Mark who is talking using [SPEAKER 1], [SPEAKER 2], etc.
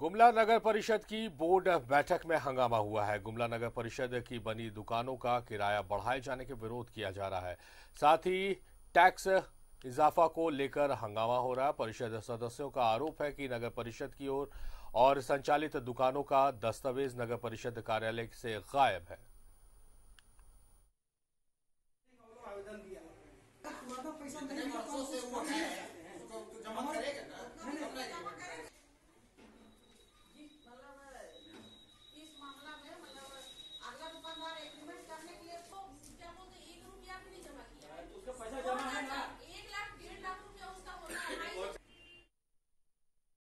[SPEAKER 1] गुमला नगर परिषद की बोर्ड बैठक में हंगामा हुआ है गुमला नगर परिषद की बनी दुकानों का किराया बढ़ाए जाने के विरोध किया जा रहा है साथ ही टैक्स इजाफा को लेकर हंगामा हो रहा है परिषद सदस्यों का आरोप है कि नगर परिषद की ओर और, और संचालित दुकानों का दस्तावेज नगर परिषद कार्यालय से गायब है